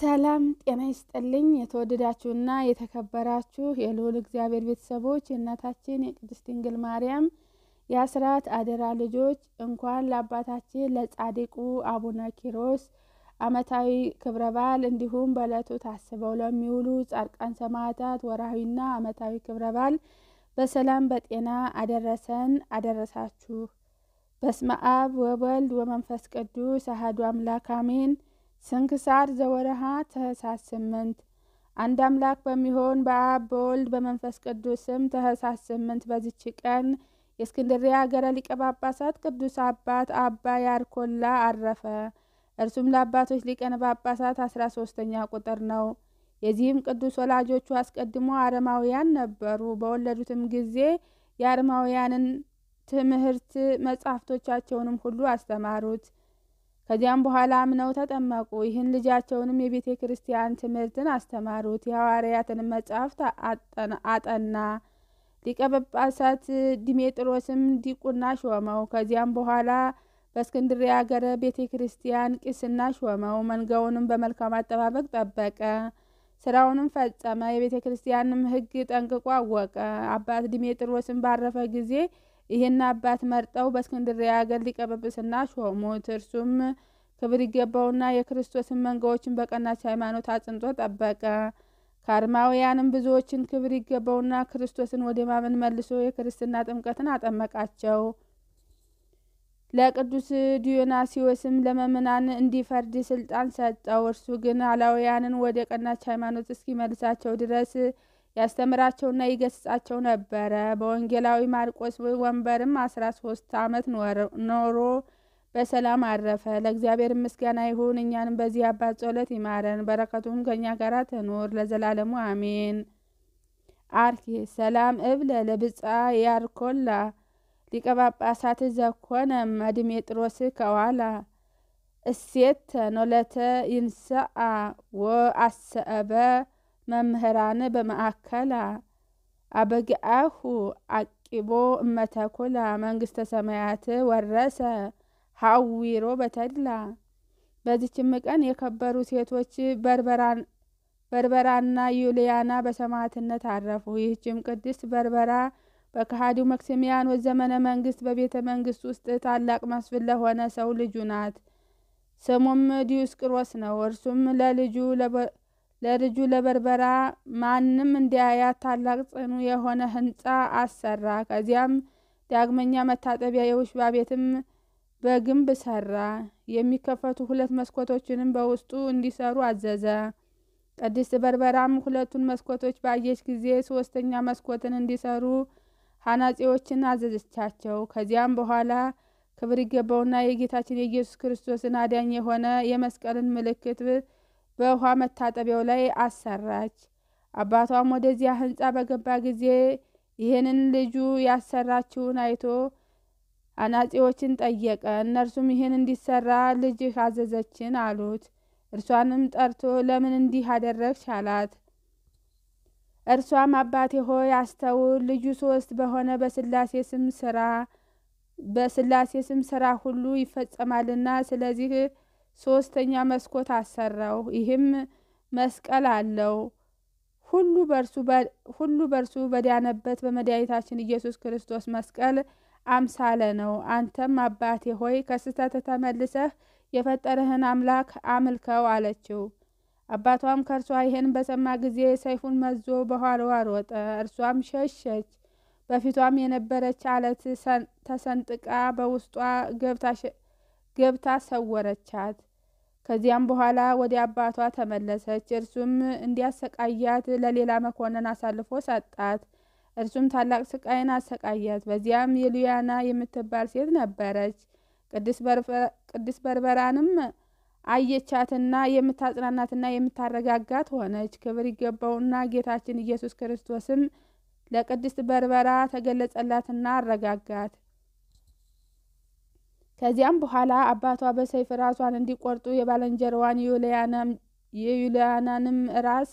ሰላም ጤና ይስጥልኝ። የተወደዳችሁና የተከበራችሁ የልዑል እግዚአብሔር ቤተሰቦች የእናታችን የቅድስት ድንግል ማርያም የአስራት አደራ ልጆች እንኳን ለአባታችን ለጻድቁ አቡነ ኪሮስ ዓመታዊ ክብረ በዓል እንዲሁም በዕለቱ ታስበው ለሚውሉ ጻድቃን ሰማዕታት ወርሃዊና ዓመታዊ ክብረ በዓል በሰላም በጤና አደረሰን አደረሳችሁ። በስመ አብ ወወልድ ወመንፈስ ቅዱስ አሐዱ አምላክ አሜን። ስንክሳር ዘወረሃ ተህሳስ ስምንት አንድ አምላክ በሚሆን በአብ በወልድ በመንፈስ ቅዱስ ስም ተህሳስ ስምንት በዚች ቀን የእስክንድርያ ሀገረ ሊቀ ጳጳሳት ቅዱስ አባት አባ ያርኮላ አረፈ። እርሱም ለአባቶች ሊቀነ ጳጳሳት አስራ ሶስተኛ ቁጥር ነው። የዚህም ቅዱስ ወላጆቹ አስቀድሞ አረማውያን ነበሩ። በወለዱትም ጊዜ የአረማውያንን ትምህርት መጻሕፍቶቻቸውንም ሁሉ አስተማሩት። ከዚያም በኋላ አምነው ተጠመቁ። ይህን ልጃቸውንም የቤተ ክርስቲያን ትምህርትን አስተማሩት። የሐዋርያትን መጻሕፍት አጠና። ሊቀ ጳጳሳት ዲሜጥሮስም ዲቁና ሾመው። ከዚያም በኋላ በእስክንድርያ ሀገረ ቤተ ክርስቲያን ቂስና ሾመው። መንጋውንም በመልካም አጠባበቅ ጠበቀ፣ ስራውንም ፈጸመ። የቤተ ክርስቲያንም ሕግ ጠንቅቆ አወቀ። አባት ዲሜጥሮስም ባረፈ ጊዜ ይህን አባት መርጠው በእስክንድርያ ሀገር ሊቀ ጵጵስና ሾሙት። እርሱም ክብር ይገባውና የክርስቶስን መንጋዎችን በቀናች ሃይማኖት አጽንቶ ጠበቀ። ከአርማውያንም ብዙዎችን ክብር ይገባውና ክርስቶስን ወደ ማመን መልሶ የክርስትና ጥምቀትን አጠመቃቸው። ለቅዱስ ዲዮናሲዎስም ለመምናን እንዲፈርድ ስልጣን ሰጠው። እርሱ ግን አላውያንን ወደ ቀናች ሃይማኖት እስኪመልሳቸው ድረስ ያስተምራቸውና ይገስጻቸው ነበረ። በወንጌላዊ ማርቆስ ወንበርም አስራ ሶስት አመት ኖሮ በሰላም አረፈ። ለእግዚአብሔር ምስጋና ይሁን። እኛንም በዚህ አባት ጸሎት ይማረን፣ በረከቱም ከእኛ ጋር ትኑር ለዘላለሙ አሜን። አርኪ ሰላም እብለ ለብጻ ያርኮላ ሊቀ ጳጳሳት ዘኮነ መድሜጥሮስ ከዋላ እሴት ኖለተ ይንሰአ ወአሰበ መምህራን በማእከላ አበግአሁ አቂቦ እመተኩላ መንግስተ ሰማያት ወረሰ ሀዊሮ በተድላ። በዚችም ቀን የከበሩ ሴቶች በርበራና ዩልያና በሰማዕትነት አረፉ። ይህችም ቅድስት በርበራ በከሃዲው መክሲሚያኖስ ወዘመነ መንግስት በቤተ መንግስት ውስጥ ታላቅ መስፍን ለሆነ ሰው ልጁ ናት። ስሙም ቅሮስ ነው። እርሱም ለልጁ ለልጁ ለበርበራ ማንም እንዲያያት ታላቅ ጽኑ የሆነ ህንፃ አሰራ። ከዚያም ዳግመኛ መታጠቢያ የውሽባ ቤትም በግንብ ሰራ። የሚከፈቱ ሁለት መስኮቶችንም በውስጡ እንዲሰሩ አዘዘ። ቅድስት በርበራም ሁለቱን መስኮቶች ባየች ጊዜ ሶስተኛ መስኮትን እንዲሰሩ ሐናጺዎችን አዘዘቻቸው። ከዚያም በኋላ ክብር ይገባውና የጌታችን የኢየሱስ ክርስቶስን አዳኝ የሆነ የመስቀልን ምልክት በውሃ መታጠቢያው ላይ አሰራች። አባቷም ወደዚያ ህንፃ በገባ ጊዜ ይህንን ልጁ ያሰራችውን አይቶ አናጺዎችን ጠየቀ። እነርሱም ይህን እንዲሰራ ልጅህ አዘዘችን አሉት። እርሷንም ጠርቶ ለምን እንዲህ አደረግሽ አላት። እርሷም አባቴ ሆይ አስተውል፣ ልጁ ሶስት በሆነ በስላሴ ስም ስራ በስላሴ ስም ስራ ሁሉ ይፈጸማልና ስለዚህ ሶስተኛ መስኮት አሰራው፣ ይህም መስቀል አለው። ሁሉ በእርሱ በዳነበት በመድኃኒታችን ኢየሱስ ክርስቶስ መስቀል አምሳለ ነው። አንተም አባቴ ሆይ ከስህተት ተመልሰህ የፈጠረህን አምላክ አምልከው አለችው። አባቷም ከእርሷ ይህን በሰማ ጊዜ ሰይፉን መዞ በኋላዋ ሮጠ። እርሷም ሸሸች። በፊቷም የነበረች አለት ተሰንጥቃ በውስጧ ገብታ ገብታ ሰወረቻት። ከዚያም በኋላ ወደ አባቷ ተመለሰች። እርሱም እንዲያሰቃያት ለሌላ መኮንን አሳልፎ ሰጣት። እርሱም ታላቅ ስቃይን አሰቃያት። በዚያም የሉያና የምትባል ሴት ነበረች። ቅድስት በርበራንም አየቻትና የምታጽናናትና የምታረጋጋት ሆነች። ክብር ይገባውና ጌታችን ኢየሱስ ክርስቶስም ለቅድስት በርበራ ተገለጸላትና አረጋጋት። ከዚያም በኋላ አባቷ በሰይፍ ራሷን እንዲቆርጡ የባልንጀራዋን የዩልያናንም ራስ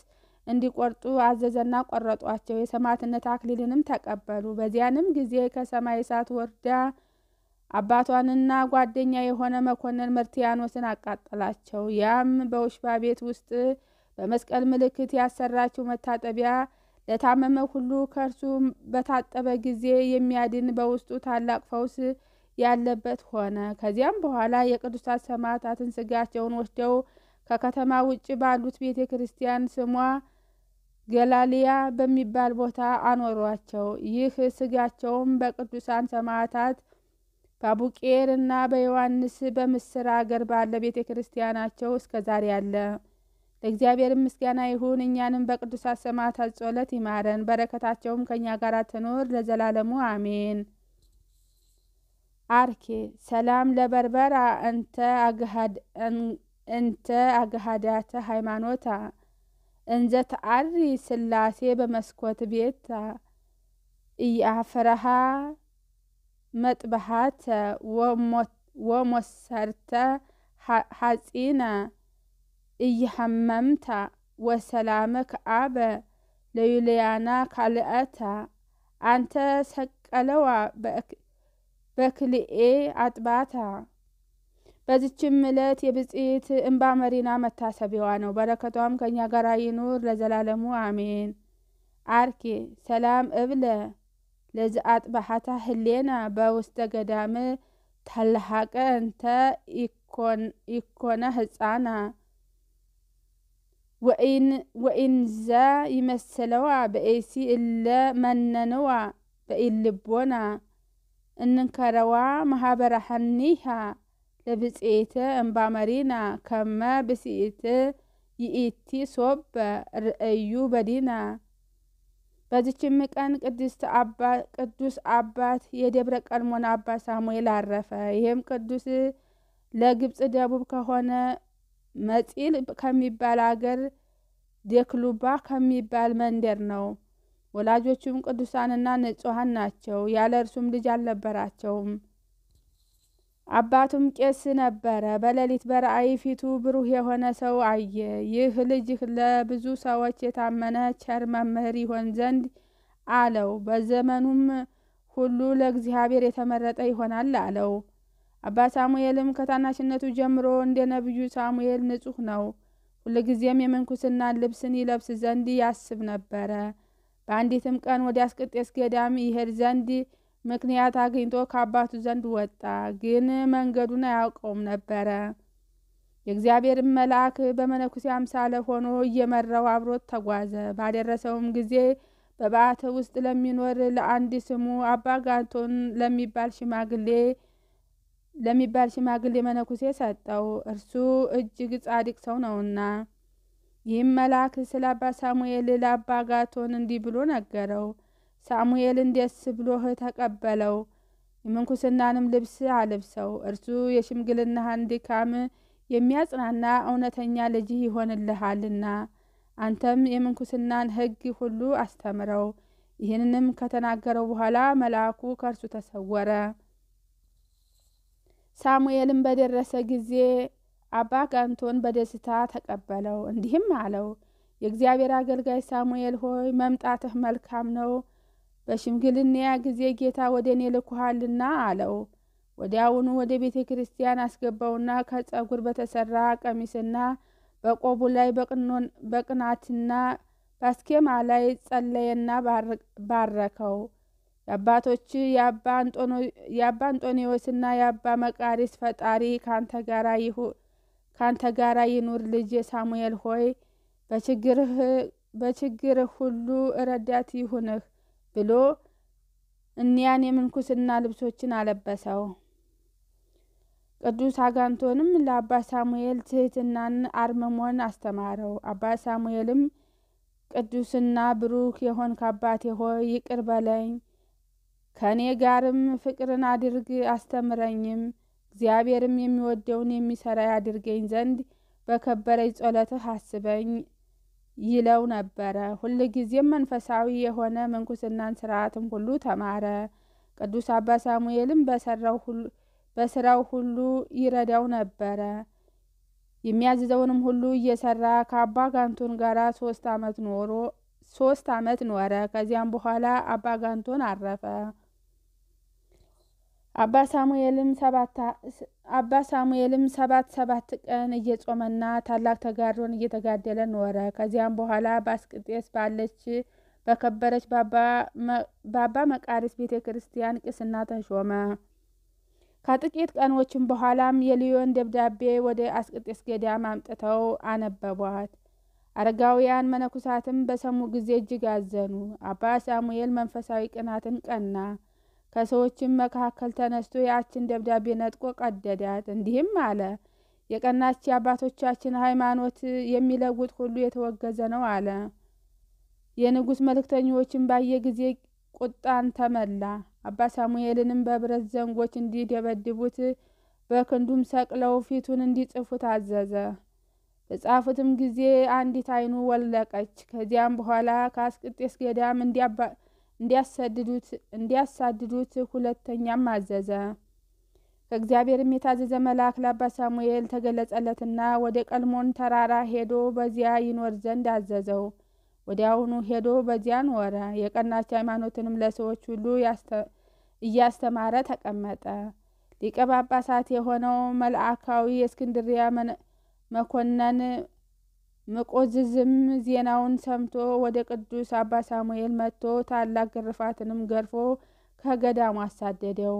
እንዲቆርጡ አዘዘና ቆረጧቸው። የሰማዕትነት አክሊልንም ተቀበሉ። በዚያንም ጊዜ ከሰማይ እሳት ወርዳ አባቷንና ጓደኛ የሆነ መኮንን መርቲያኖስን አቃጠላቸው። ያም በውሽባ ቤት ውስጥ በመስቀል ምልክት ያሰራችው መታጠቢያ ለታመመ ሁሉ ከእርሱ በታጠበ ጊዜ የሚያድን በውስጡ ታላቅ ፈውስ ያለበት ሆነ። ከዚያም በኋላ የቅዱሳት ሰማዕታትን ስጋቸውን ወስደው ከከተማ ውጭ ባሉት ቤተ ክርስቲያን ስሟ ገላሊያ በሚባል ቦታ አኖሯቸው። ይህ ስጋቸውም በቅዱሳን ሰማዕታት በአቡቄር እና በዮሐንስ በምስር አገር ባለ ቤተ ክርስቲያናቸው እስከ ዛሬ አለ። ለእግዚአብሔር ምስጋና ይሁን። እኛንም በቅዱሳት ሰማዕታት ጸሎት ይማረን፣ በረከታቸውም ከእኛ ጋር ትኑር ለዘላለሙ አሜን። عركي سلام لبربرا انت اقهد ان انت اقهدات هيمانوتا انزت عري سلاسي بمسكوت بيتا اي افرها مطبحات وموسرت حزينة اي حممتا وسلامك عبا ليليانا قلقتا انت سكالوا بأك በክልኤ አጥባታ። በዚችም ዕለት የብጽዕት እንባ መሪና መታሰቢያዋ ነው። በረከቷም ከእኛ ጋር ይኑር ለዘላለሙ አሜን። አርኬ ሰላም እብለ ለዚ አጥባሃታ ህሌና በውስተ ገዳም ታለሃቀ እንተ ኢኮነ ህፃና ወኢንዛ ይመስለዋ በኤሲ እለ መነነዋ በኢልቦና እንንከረዋ ማህበራሃኒሃ ለብፅኢት እምባመሪና ከመ ብስኢት ይእቲ ሶበ ርእዩ በዲና። በዚችም ቀን ቅዱስ አባት የደብረ ቀልሞን አባ ሳሙኤል አረፈ። ይህም ቅዱስ ለግብፅ ደቡብ ከሆነ መጺል ከሚባል አገር ደክሉባ ከሚባል መንደር ነው። ወላጆቹም ቅዱሳንና ንጹሐን ናቸው። ያለ እርሱም ልጅ አልነበራቸውም። አባቱም ቄስ ነበረ። በሌሊት በራእይ ፊቱ ብሩህ የሆነ ሰው አየ። ይህ ልጅ ለብዙ ሰዎች የታመነ ቸር መምህር ይሆን ዘንድ አለው። በዘመኑም ሁሉ ለእግዚአብሔር የተመረጠ ይሆናል አለው። አባ ሳሙኤልም ከታናሽነቱ ጀምሮ እንደ ነቢዩ ሳሙኤል ንጹሕ ነው። ሁልጊዜም የምንኩስና ልብስን ይለብስ ዘንድ ያስብ ነበረ። በአንዲትም ቀን ወደ አስቄጥስ ገዳም ይሄድ ዘንድ ምክንያት አግኝቶ ከአባቱ ዘንድ ወጣ፣ ግን መንገዱን አያውቀውም ነበረ። የእግዚአብሔር መልአክ በመነኩሴ አምሳለ ሆኖ እየመራው አብሮት ተጓዘ። ባደረሰውም ጊዜ በባዕተ ውስጥ ለሚኖር ለአንድ ስሙ አባ ጋቶን ለሚባል ሽማግሌ ለሚባል ሽማግሌ መነኩሴ ሰጠው። እርሱ እጅግ ጻድቅ ሰው ነውና ይህም መልአክ ስለ አባ ሳሙኤል ለአባ አጋቶን እንዲህ ብሎ ነገረው። ሳሙኤል ደስ ብሎህ ተቀበለው፣ የምንኩስናንም ልብስ አልብሰው። እርሱ የሽምግልናህን ድካም የሚያጽናና እውነተኛ ልጅህ ይሆንልሃልና፣ አንተም የምንኩስናን ሕግ ሁሉ አስተምረው። ይህንንም ከተናገረው በኋላ መልአኩ ከእርሱ ተሰወረ። ሳሙኤልም በደረሰ ጊዜ አባ ጋንቶን በደስታ ተቀበለው፣ እንዲህም አለው የእግዚአብሔር አገልጋይ ሳሙኤል ሆይ መምጣትህ መልካም ነው። በሽምግልናያ ጊዜ ጌታ ወደ እኔ ልኩሃልና አለው። ወዲያውኑ ወደ ቤተ ክርስቲያን አስገባውና ከጸጉር በተሰራ ቀሚስና በቆቡ ላይ በቅናትና በአስኬማ ላይ ጸለየና ባረከው። የአባቶች የአባ አንጦኒዎስና የአባ መቃሪስ ፈጣሪ ካንተ ጋራ ይሁን ካንተ ጋራ ይኑር። ልጅ ሳሙኤል ሆይ በችግርህ ሁሉ ረዳት ይሁንህ ብሎ እኒያን የምንኩስና ልብሶችን አለበሰው። ቅዱስ አጋንቶንም ለአባ ሳሙኤል ትህትናን አርምሞን አስተማረው። አባ ሳሙኤልም ቅዱስና ብሩክ የሆንክ አባቴ ሆይ ይቅር በለኝ ከእኔ ጋርም ፍቅርን አድርግ አስተምረኝም እግዚአብሔርም የሚወደውን የሚሰራ ያድርገኝ ዘንድ በከበረች ጸሎትህ አስበኝ ይለው ነበረ። ሁል ጊዜም መንፈሳዊ የሆነ ምንኩስናን ስርዓትም ሁሉ ተማረ። ቅዱስ አባ ሳሙኤልም በስራው ሁሉ ይረዳው ነበረ። የሚያዝዘውንም ሁሉ እየሰራ ከአባ ጋንቶን ጋር ሶስት አመት ኖሮ ሶስት አመት ኖረ። ከዚያም በኋላ አባ ጋንቶን አረፈ። አባ ሳሙኤልም ሰባት አባ ሳሙኤልም ሰባት ሰባት ቀን እየጾመና ታላቅ ተጋድሎን እየተጋደለ ኖረ። ከዚያም በኋላ በአስቅጤስ ባለች በከበረች በአባ መቃሪስ ቤተ ክርስቲያን ቅስና ተሾመ። ከጥቂት ቀኖችም በኋላም የሊዮን ደብዳቤ ወደ አስቅጤስ ገዳም አምጥተው አነበቧት። አረጋውያን መነኩሳትም በሰሙ ጊዜ እጅግ አዘኑ። አባ ሳሙኤል መንፈሳዊ ቅናትን ቀና። ከሰዎችም መካከል ተነስቶ ያችን ደብዳቤ ነጥቆ ቀደዳት፣ እንዲህም አለ። የቀናች አባቶቻችን ሃይማኖት የሚለውጥ ሁሉ የተወገዘ ነው አለ። የንጉሥ መልእክተኞችን ባየ ጊዜ ቁጣን ተመላ። አባ ሳሙኤልንም በብረት ዘንጎች እንዲደበድቡት በክንዱም ሰቅለው ፊቱን እንዲጽፉት አዘዘ። በጻፉትም ጊዜ አንዲት ዓይኑ ወለቀች። ከዚያም በኋላ ከአስቅጤስ ገዳም እንዲያሳድዱት ሁለተኛም አዘዘ። ከእግዚአብሔርም የታዘዘ መልአክ ለአባ ሳሙኤል ተገለጸለትና ወደ ቀልሞን ተራራ ሄዶ በዚያ ይኖር ዘንድ አዘዘው። ወዲያውኑ ሄዶ በዚያ ኖረ። የቀናች ሃይማኖትንም ለሰዎች ሁሉ እያስተማረ ተቀመጠ። ሊቀ ጳጳሳት የሆነው መልአካዊ የእስክንድሪያ መኮንን መቆዝዝም ዜናውን ሰምቶ ወደ ቅዱስ አባ ሳሙኤል መጥቶ ታላቅ ግርፋትንም ገርፎ ከገዳሙ አሳደደው።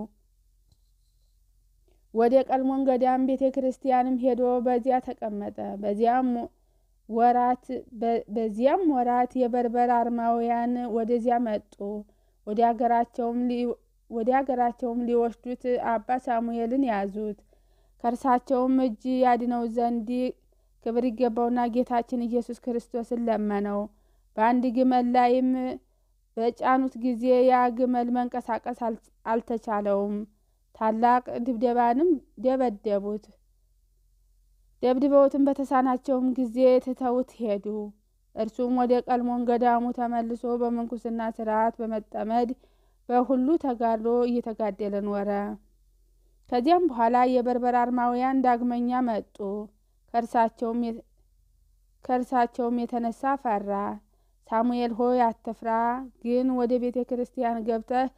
ወደ ቀልሞን ገዳም ቤተ ክርስቲያንም ሄዶ በዚያ ተቀመጠ። በዚያም ወራት የበርበር አርማውያን ወደዚያ መጡ። ወደ አገራቸውም ሊወስዱት አባ ሳሙኤልን ያዙት። ከእርሳቸውም እጅ ያድነው ዘንድ ክብር ይገባውና ጌታችን ኢየሱስ ክርስቶስን ለመነው። በአንድ ግመል ላይም በጫኑት ጊዜ ያ ግመል መንቀሳቀስ አልተቻለውም። ታላቅ ድብደባንም ደበደቡት። ደብድበውትም በተሳናቸውም ጊዜ ትተውት ሄዱ። እርሱም ወደ ቀልሞን ገዳሙ ተመልሶ በምንኩስና ስርዓት በመጠመድ በሁሉ ተጋድሎ እየተጋደለ ኖረ። ከዚያም በኋላ የበርበር አርማውያን ዳግመኛ መጡ። ከእርሳቸውም የተነሳ ፈራ። ሳሙኤል ሆይ አትፍራ፣ ግን ወደ ቤተ ክርስቲያን ገብተህ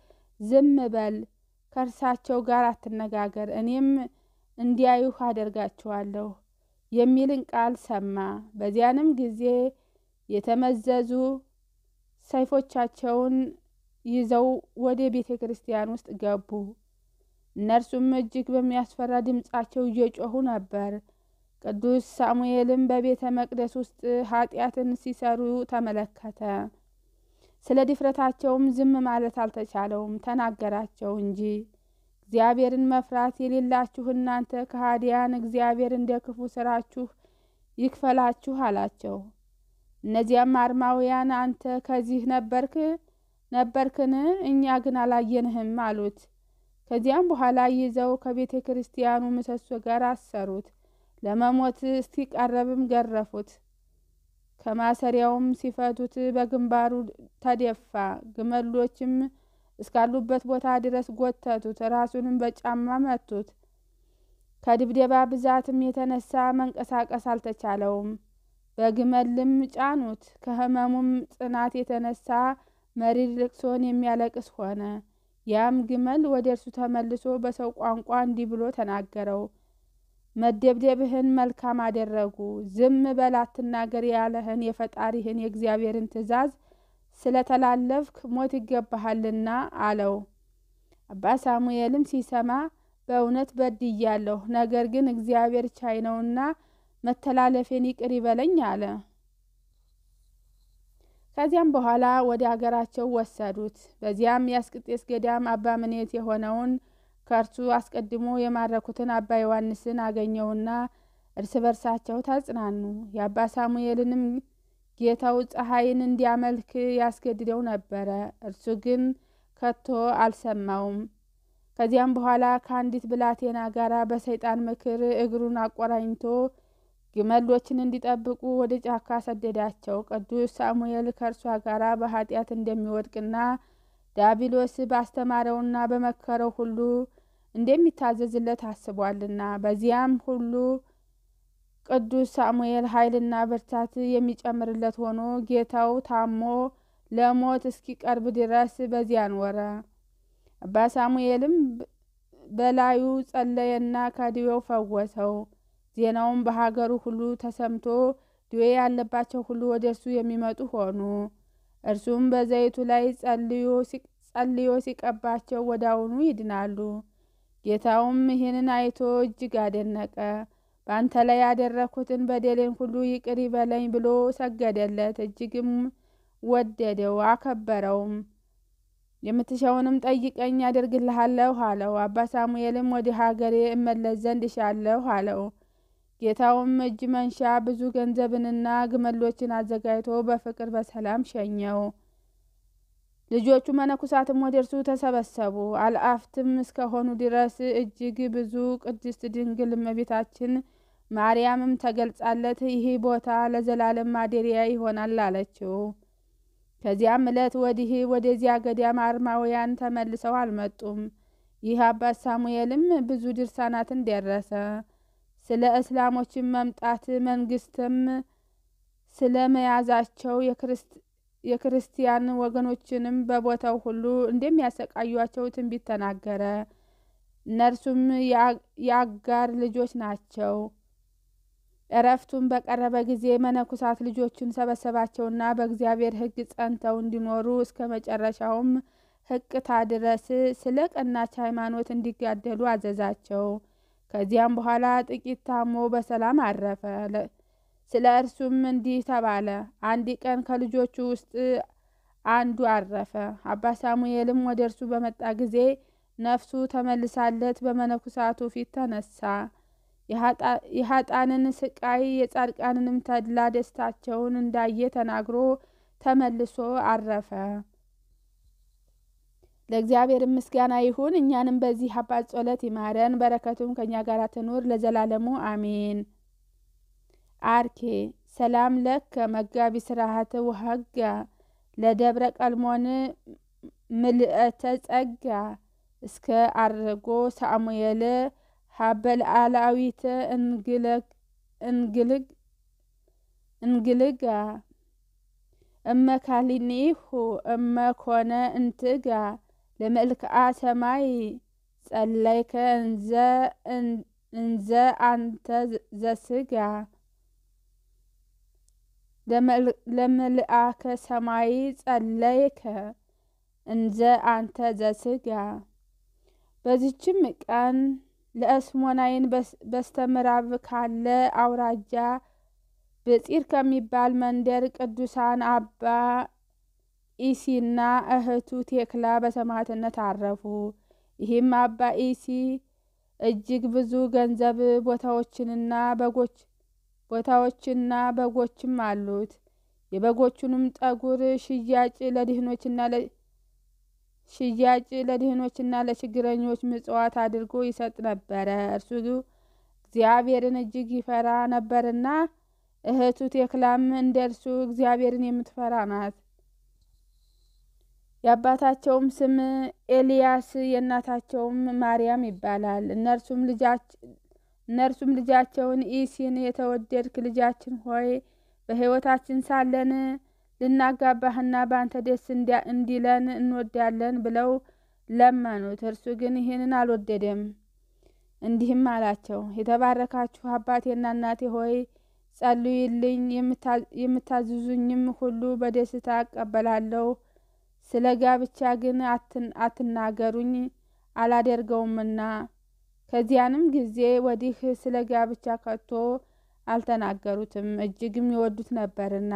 ዝም በል፣ ከእርሳቸው ጋር አትነጋገር፣ እኔም እንዲያዩህ አደርጋችኋለሁ የሚልን ቃል ሰማ። በዚያንም ጊዜ የተመዘዙ ሰይፎቻቸውን ይዘው ወደ ቤተ ክርስቲያን ውስጥ ገቡ። እነርሱም እጅግ በሚያስፈራ ድምፃቸው እየጮኹ ነበር። ቅዱስ ሳሙኤልም በቤተ መቅደስ ውስጥ ኃጢአትን ሲሰሩ ተመለከተ። ስለ ድፍረታቸውም ዝም ማለት አልተቻለውም፣ ተናገራቸው እንጂ እግዚአብሔርን መፍራት የሌላችሁ እናንተ ከሃዲያን እግዚአብሔር እንደ ክፉ ስራችሁ ይክፈላችሁ አላቸው። እነዚያም አርማውያን አንተ ከዚህ ነበርክ ነበርክን? እኛ ግን አላየንህም አሉት። ከዚያም በኋላ ይዘው ከቤተ ክርስቲያኑ ምሰሶ ጋር አሰሩት። ለመሞት እስኪቃረብም ገረፉት። ከማሰሪያውም ሲፈቱት በግንባሩ ተደፋ። ግመሎችም እስካሉበት ቦታ ድረስ ጎተቱት፣ ራሱንም በጫማ መቱት። ከድብደባ ብዛትም የተነሳ መንቀሳቀስ አልተቻለውም። በግመልም ጫኑት። ከህመሙም ጽናት የተነሳ መሪር ልቅሶን የሚያለቅስ ሆነ። ያም ግመል ወደ እርሱ ተመልሶ በሰው ቋንቋ እንዲህ ብሎ ተናገረው። መደብደብህን መልካም አደረጉ። ዝም በል አትናገር ያለህን የፈጣሪህን የእግዚአብሔርን ትእዛዝ ስለተላለፍክ ሞት ይገባሃልና አለው። አባ ሳሙኤልም ሲሰማ በእውነት በድያለሁ፣ ነገር ግን እግዚአብሔር ቻይ ነውና መተላለፌን ይቅር ይበለኝ አለ። ከዚያም በኋላ ወደ አገራቸው ወሰዱት። በዚያም የአስቅጤስ ገዳም አባ ምኔት የሆነውን ከእርሱ አስቀድሞ የማረኩትን አባ ዮሐንስን አገኘውና እርስ በርሳቸው ተጽናኑ። የአባ ሳሙኤልንም ጌታው ፀሐይን እንዲያመልክ ያስገድደው ነበረ፣ እርሱ ግን ከቶ አልሰማውም። ከዚያም በኋላ ከአንዲት ብላቴና ጋር በሰይጣን ምክር እግሩን አቆራኝቶ ግመሎችን እንዲጠብቁ ወደ ጫካ ሰደዳቸው። ቅዱስ ሳሙኤል ከእርሷ ጋር በኃጢአት እንደሚወድቅና ዳቢሎስ ባስተማረውና በመከረው ሁሉ እንደሚታዘዝለት አስቧልና በዚያም ሁሉ ቅዱስ ሳሙኤል ኃይልና ብርታት የሚጨምርለት ሆኖ ጌታው ታሞ ለሞት እስኪቀርብ ድረስ በዚያን ወረ አባ ሳሙኤልም በላዩ ጸለየና ከድዌው ፈወሰው። ዜናውም በሀገሩ ሁሉ ተሰምቶ ድዌ ያለባቸው ሁሉ ወደ እርሱ የሚመጡ ሆኑ። እርሱም በዘይቱ ላይ ጸልዮ ሲቀባቸው ወዳውኑ ይድናሉ። ጌታውም ይህንን አይቶ እጅግ አደነቀ። በአንተ ላይ ያደረግኩትን በደሌን ሁሉ ይቅር ይበለኝ ብሎ ሰገደለት። እጅግም ወደደው፣ አከበረውም። የምትሻውንም ጠይቀኝ ያደርግልሃለሁ አለው። አባ ሳሙኤልም ወደ ሀገሬ እመለስ ዘንድ እሻለሁ አለው። ጌታውም እጅ መንሻ ብዙ ገንዘብንና ግመሎችን አዘጋጅቶ በፍቅር በሰላም ሸኘው። ልጆቹ መነኩሳትም ወደ እርሱ ተሰበሰቡ። አልአፍትም እስከሆኑ ድረስ እጅግ ብዙ ቅድስት ድንግል እመቤታችን ማርያምም ተገልጻለት ይህ ቦታ ለዘላለም ማደሪያ ይሆናል አለችው። ከዚያም ዕለት ወዲህ ወደዚያ ገዳም አርማውያን ተመልሰው አልመጡም። ይህ አባት ሳሙኤልም ብዙ ድርሳናትን ደረሰ። ስለ እስላሞችን መምጣት መንግስትም ስለ መያዛቸው የክርስቲያን ወገኖችንም በቦታው ሁሉ እንደሚያሰቃዩቸው ትንቢት ተናገረ። እነርሱም የአጋር ልጆች ናቸው። እረፍቱም በቀረበ ጊዜ መነኩሳት ልጆቹን ሰበሰባቸውና በእግዚአብሔር ሕግ ጸንተው እንዲኖሩ እስከ መጨረሻውም ሕቅታ ድረስ ስለ ቀናች ሃይማኖት እንዲጋደሉ አዘዛቸው። ከዚያም በኋላ ጥቂት ታሞ በሰላም አረፈ። ስለ እርሱም እንዲህ ተባለ። አንድ ቀን ከልጆቹ ውስጥ አንዱ አረፈ። አባ ሳሙኤልም ወደ እርሱ በመጣ ጊዜ ነፍሱ ተመልሳለት በመነኩሳቱ ፊት ተነሳ። የሀጣንን ስቃይ የጻድቃንንም ተድላ ደስታቸውን እንዳየ ተናግሮ ተመልሶ አረፈ። ለእግዚአብሔር ምስጋና ይሁን። እኛንም በዚህ አባት ጸሎት ይማረን፣ በረከቱም ከእኛ ጋር ትኑር ለዘላለሙ አሜን። አርኬ ሰላም ለከ መጋቢ ስርዓተ ወሃጋ ለደብረ ቀልሞን ምልእተ ጸጋ እስከ አርጎ ሳሙኤል ሀበልአላዊተ እንግልጋ እመ ካልኒሁ እመ ኮነ እንትጋ ለመልክዓ ሰማይ ጸለይከ እንዘ አንተ ዘስጋ ለመልአከ ሰማይ ጸለይከ እንዘ አንተ ዘስጋ በዚችም ቀን ለእስሞናይን በስተምራብ ካለ አውራጃ ብጺር ከሚባል መንደር ቅዱሳን አባ ኢሲና እህቱ ቴክላ በሰማዕትነት አረፉ። ይህም አባ ኢሲ እጅግ ብዙ ገንዘብ ቦታዎችንና በጎች ቦታዎችና በጎችም አሉት። የበጎቹንም ጠጉር ሽያጭ ለድህኖችና ሽያጭ ለድህኖችና ለችግረኞች ምጽዋት አድርጎ ይሰጥ ነበረ። እርሱ እግዚአብሔርን እጅግ ይፈራ ነበርና። እህቱ ቴክላም እንደ እርሱ እግዚአብሔርን የምትፈራ ናት። የአባታቸውም ስም ኤልያስ የእናታቸውም ማርያም ይባላል። እነርሱም እነርሱም ልጃቸውን ኢሲን የተወደድክ ልጃችን ሆይ በሕይወታችን ሳለን ልናጋባህና በአንተ ደስ እንዲለን እንወዳለን ብለው ለመኑት። እርሱ ግን ይህንን አልወደደም። እንዲህም አላቸው፣ የተባረካችሁ አባቴና እናቴ ሆይ ጸልዩልኝ፣ የምታዝዙኝም ሁሉ በደስታ እቀበላለሁ። ስለ ጋብቻ ግን አትናገሩኝ፣ አላደርገውምና ከዚያንም ጊዜ ወዲህ ስለ ጋብቻ ከቶ አልተናገሩትም፣ እጅግም ይወዱት ነበርና።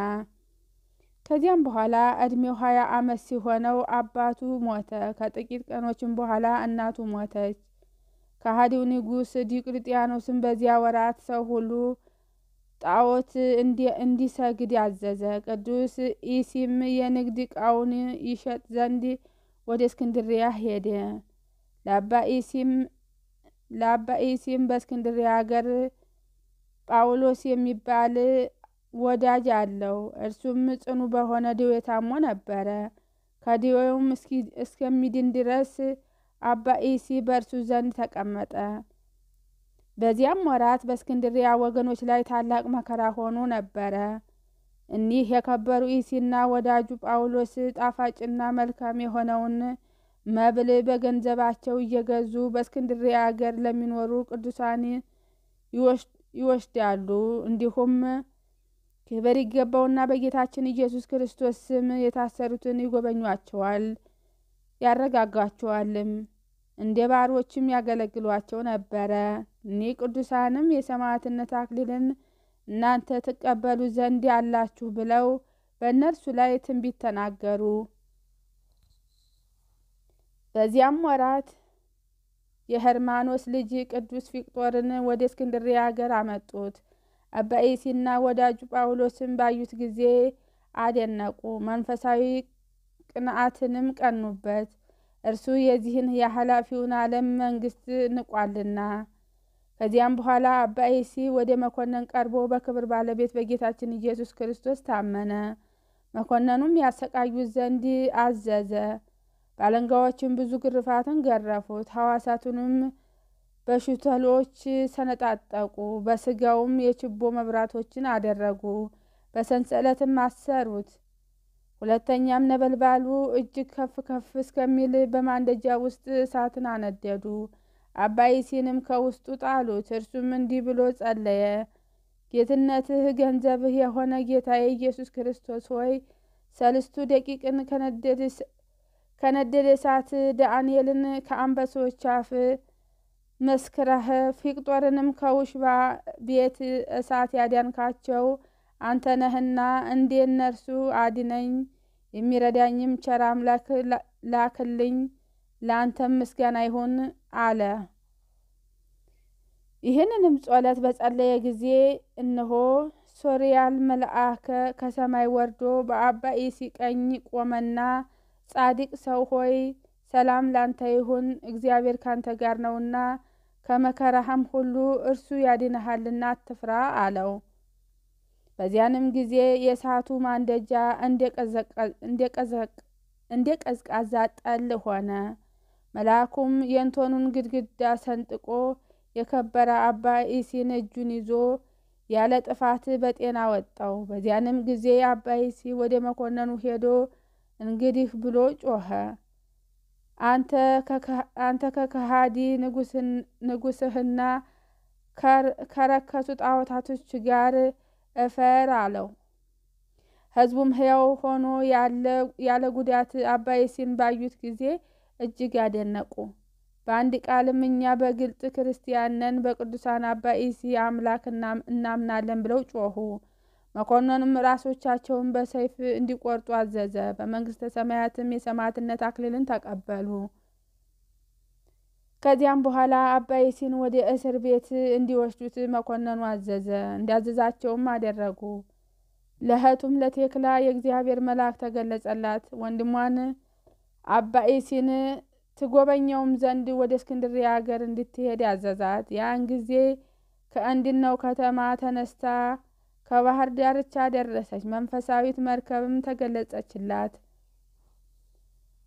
ከዚያም በኋላ እድሜው ሀያ ዓመት ሲሆነው አባቱ ሞተ። ከጥቂት ቀኖችም በኋላ እናቱ ሞተች። ከሃዲው ንጉሥ ዲዮቅልጥያኖስን በዚያ ወራት ሰው ሁሉ ጣዖት እንዲሰግድ ያዘዘ። ቅዱስ ኢሲም የንግድ ዕቃውን ይሸጥ ዘንድ ወደ እስክንድሪያ ሄደ። ለአባ ኢሲም ኢሲም በእስክንድርያ ሀገር ጳውሎስ የሚባል ወዳጅ አለው። እርሱም ጽኑ በሆነ ድዌ ታሞ ነበረ። ከድዌውም እስከሚድን ድረስ ኢሲ በእርሱ ዘንድ ተቀመጠ። በዚያም ወራት በእስክንድርያ ወገኖች ላይ ታላቅ መከራ ሆኖ ነበረ። እኒህ የከበሩ ኢሲና ወዳጁ ጳውሎስ ጣፋጭና መልካም የሆነውን መብል በገንዘባቸው እየገዙ በእስክንድርያ አገር ለሚኖሩ ቅዱሳን ይወስዳሉ። እንዲሁም ክብር ይገባውና በጌታችን ኢየሱስ ክርስቶስ ስም የታሰሩትን ይጎበኟቸዋል፣ ያረጋጓቸዋልም። እንደ ባሮችም ያገለግሏቸው ነበረ። እኒህ ቅዱሳንም የሰማዕትነት አክሊልን እናንተ ትቀበሉ ዘንድ ያላችሁ ብለው በእነርሱ ላይ ትንቢት ተናገሩ። በዚያም ወራት የሄርማኖስ ልጅ ቅዱስ ፊቅጦርን ወደ እስክንድርያ አገር አመጡት። አባ ኢሲና ወዳጁ ጳውሎስን ባዩት ጊዜ አደነቁ፣ መንፈሳዊ ቅንዓትንም ቀኑበት። እርሱ የዚህን የኃላፊውን ዓለም መንግስት ንቋልና። ከዚያም በኋላ አባ ኢሲ ወደ መኮንን ቀርቦ በክብር ባለቤት በጌታችን ኢየሱስ ክርስቶስ ታመነ። መኮንኑም ያሰቃዩት ዘንድ አዘዘ። ባለንጋዎችን ብዙ ግርፋትን ገረፉት። ሐዋሳቱንም በሹተሎች ሰነጣጠቁ። በስጋውም የችቦ መብራቶችን አደረጉ፣ በሰንሰለትም አሰሩት። ሁለተኛም ነበልባሉ እጅግ ከፍ ከፍ እስከሚል በማንደጃ ውስጥ እሳትን አነደዱ። አባይ ሲንም ከውስጡ ጣሉት። እርሱም እንዲህ ብሎ ጸለየ። ጌትነትህ ገንዘብህ የሆነ ጌታዬ ኢየሱስ ክርስቶስ ሆይ ሰልስቱ ደቂቅን ከነደድ ከነደደ እሳት ዳንኤልን ከአንበሶች አፍ መስክረህ ፊቅጦርንም ከውሽባ ቤት እሳት ያዳንካቸው አንተ ነህና እነርሱ አድነኝ፣ የሚረዳኝም ቸር አምላክ ላክልኝ፣ ለአንተም ምስጋና ይሁን አለ። ይህንንም ጸሎት በጸለየ ጊዜ እነሆ ሶርያል መልአክ ከሰማይ ወርዶ በአባይ ሲቀኝ ቆመና ጻድቅ ሰው ሆይ ሰላም ላንተ ይሁን፣ እግዚአብሔር ካንተ ጋር ነውና ከመከራህም ሁሉ እርሱ ያድንሃልና አትፍራ አለው። በዚያንም ጊዜ የእሳቱ ማንደጃ እንደ ቀዝቃዛ ጠል ሆነ። መልአኩም የእንቶኑን ግድግዳ ሰንጥቆ የከበረ አባ ኢሲን እጁን ይዞ ያለ ጥፋት በጤና ወጣው። በዚያንም ጊዜ አባ ኢሲ ወደ መኮንኑ ሄዶ እንግዲህ ብሎ ጮኸ። አንተ ከከሃዲ ንጉሥህና ከረከሱ ጣዖታቶች ጋር እፈር አለው። ሕዝቡም ሕያው ሆኖ ያለ ጉዳት አባይ ሲን ባዩት ጊዜ እጅግ ያደነቁ! በአንድ ቃልም እኛ በግልጽ ክርስቲያን ነን፣ በቅዱሳን አባ ይሲ አምላክ እናምናለን ብለው ጮኹ። መኮንኑም ራሶቻቸውን በሰይፍ እንዲቆርጡ አዘዘ። በመንግስተ ሰማያትም የሰማዕትነት አክሊልን ተቀበሉ። ከዚያም በኋላ አባይሲን ወደ እስር ቤት እንዲወስዱት መኮንኑ አዘዘ። እንዲያዘዛቸውም አደረጉ። ለእህቱም ለቴክላ የእግዚአብሔር መልአክ ተገለጸላት። ወንድሟን አባይሲን ትጎበኘውም ዘንድ ወደ እስክንድርያ ሀገር እንድትሄድ ያዘዛት። ያን ጊዜ ከእንድነው ከተማ ተነስታ ከባህር ዳርቻ ደረሰች። መንፈሳዊት መርከብም ተገለጸችላት።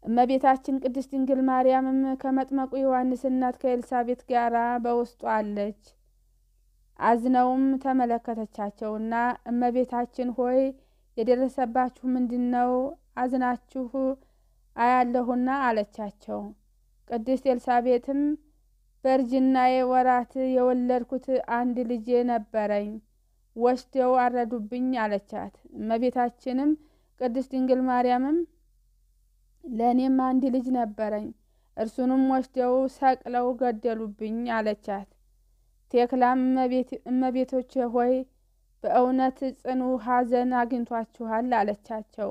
እመቤታችን ቅድስት ድንግል ማርያምም ከመጥመቁ ዮሐንስ እናት ከኤልሳቤት ጋር በውስጡ አለች። አዝነውም ተመለከተቻቸውና እመቤታችን ሆይ የደረሰባችሁ ምንድን ነው? አዝናችሁ አያለሁና አለቻቸው። ቅድስት ኤልሳቤትም በእርጅናዬ ወራት የወለድኩት አንድ ልጄ ነበረኝ ወስደው አረዱብኝ አለቻት። እመቤታችንም ቅድስት ድንግል ማርያምም ለእኔም አንድ ልጅ ነበረኝ፣ እርሱንም ወስደው ሰቅለው ገደሉብኝ አለቻት። ቴክላም እመቤቶች ሆይ በእውነት ጽኑ ሐዘን አግኝቷችኋል አለቻቸው።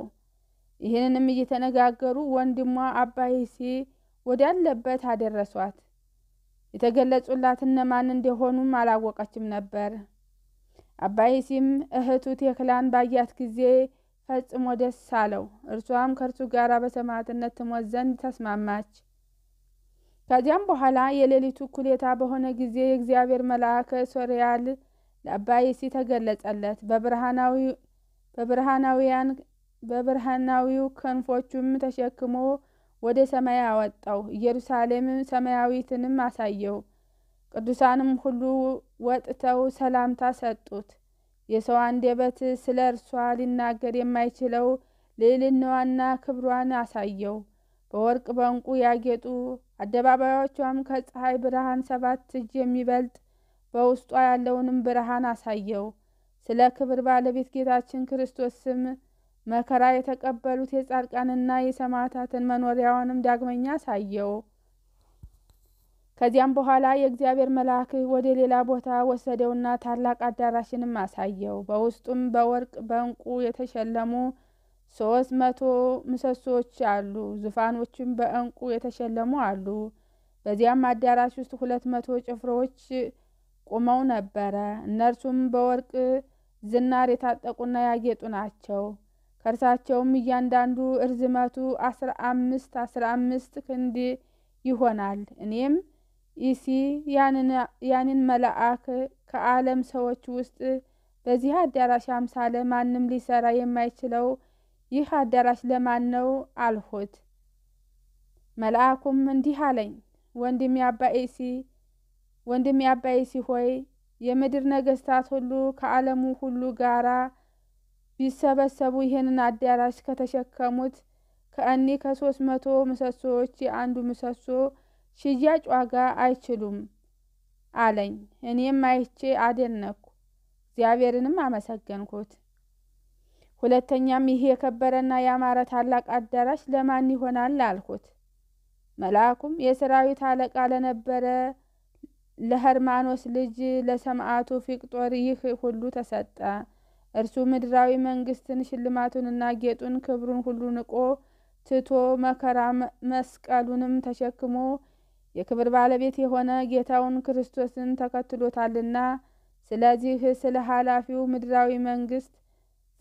ይህንንም እየተነጋገሩ ወንድሟ አባ ይሲ ወዳለበት አደረሷት። የተገለጹላት እነማን እንደሆኑም አላወቀችም ነበር። አባይ ይሲም እህቱ ቴክላን ባያት ጊዜ ፈጽሞ ደስ አለው። እርሷም ከእርሱ ጋር በሰማዕትነት ትሞት ዘንድ ተስማማች። ከዚያም በኋላ የሌሊቱ እኩሌታ በሆነ ጊዜ የእግዚአብሔር መልአክ ሶርያል ለአባይ ይሲ ተገለጸለት። በብርሃናዊያን በብርሃናዊው ክንፎቹም ተሸክሞ ወደ ሰማይ አወጣው። ኢየሩሳሌም ሰማያዊትንም አሳየው። ቅዱሳንም ሁሉ ወጥተው ሰላምታ ሰጡት። የሰው አንደበት ስለ እርሷ ሊናገር የማይችለው ልዕልናዋና ክብሯን አሳየው። በወርቅ በንቁ ያጌጡ አደባባዮቿም ከፀሐይ ብርሃን ሰባት እጅ የሚበልጥ በውስጧ ያለውንም ብርሃን አሳየው። ስለ ክብር ባለቤት ጌታችን ክርስቶስ ስም መከራ የተቀበሉት የጻድቃንና የሰማዕታትን መኖሪያዋንም ዳግመኛ አሳየው። ከዚያም በኋላ የእግዚአብሔር መልአክ ወደ ሌላ ቦታ ወሰደውና ታላቅ አዳራሽንም አሳየው። በውስጡም በወርቅ በእንቁ የተሸለሙ ሶስት መቶ ምሰሶዎች አሉ። ዙፋኖችም በእንቁ የተሸለሙ አሉ። በዚያም አዳራሽ ውስጥ ሁለት መቶ ጭፍሮች ቆመው ነበረ። እነርሱም በወርቅ ዝናር የታጠቁና ያጌጡ ናቸው። ከእርሳቸውም እያንዳንዱ እርዝመቱ አስራ አምስት አስራ አምስት ክንድ ይሆናል። እኔም ኢሲ ያንን መልአክ ከዓለም ሰዎች ውስጥ በዚህ አዳራሽ አምሳለ ማንም ሊሰራ የማይችለው ይህ አዳራሽ ለማን ነው አልሁት። መልአኩም እንዲህ አለኝ፣ ወንድሜ አባ ኢሲ ወንድሜ አባ ኢሲ ሆይ የምድር ነገስታት ሁሉ ከዓለሙ ሁሉ ጋራ ቢሰበሰቡ ይህንን አዳራሽ ከተሸከሙት ከእኒ ከሶስት መቶ ምሰሶዎች የአንዱ ምሰሶ ሽያጭ ዋጋ አይችሉም አለኝ። እኔም አይቼ አደነኩ እግዚአብሔርንም አመሰገንኩት። ሁለተኛም ይህ የከበረና ያማረ ታላቅ አዳራሽ ለማን ይሆናል አልኩት። መልአኩም የሰራዊት አለቃ ለነበረ ለህርማኖስ ልጅ ለሰማዕቱ ፊቅጦር ይህ ሁሉ ተሰጠ። እርሱ ምድራዊ መንግስትን፣ ሽልማቱንና ጌጡን፣ ክብሩን ሁሉ ንቆ ትቶ መከራ መስቀሉንም ተሸክሞ የክብር ባለቤት የሆነ ጌታውን ክርስቶስን ተከትሎታልና ስለዚህ ስለ ኃላፊው ምድራዊ መንግስት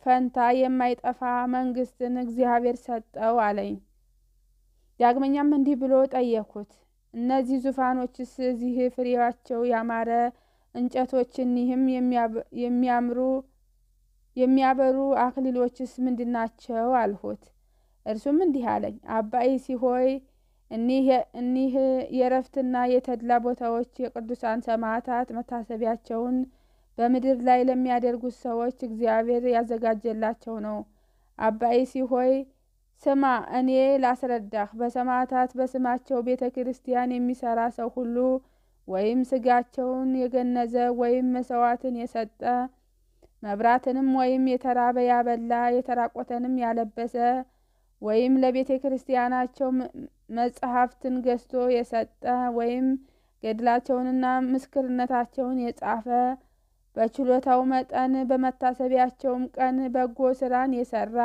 ፈንታ የማይጠፋ መንግስትን እግዚአብሔር ሰጠው አለኝ። ዳግመኛም እንዲህ ብሎ ጠየኩት፣ እነዚህ ዙፋኖችስ እዚህ ፍሬያቸው ያማረ እንጨቶች፣ እኒህም የሚያምሩ የሚያበሩ አክሊሎችስ ምንድናቸው? አልሁት። እርሱም እንዲህ አለኝ፣ አባይ ሲሆይ እኒህ የእረፍትና የተድላ ቦታዎች የቅዱሳን ሰማዕታት መታሰቢያቸውን በምድር ላይ ለሚያደርጉት ሰዎች እግዚአብሔር ያዘጋጀላቸው ነው። አባይ ሲሆይ ስማ፣ እኔ ላስረዳህ። በሰማዕታት በስማቸው ቤተ ክርስቲያን የሚሰራ ሰው ሁሉ ወይም ስጋቸውን የገነዘ ወይም መስዋዕትን የሰጠ መብራትንም ወይም የተራበ ያበላ የተራቆተንም ያለበሰ ወይም ለቤተ ክርስቲያናቸው መጽሐፍትን ገዝቶ የሰጠ ወይም ገድላቸውንና ምስክርነታቸውን የጻፈ በችሎታው መጠን በመታሰቢያቸውም ቀን በጎ ስራን የሰራ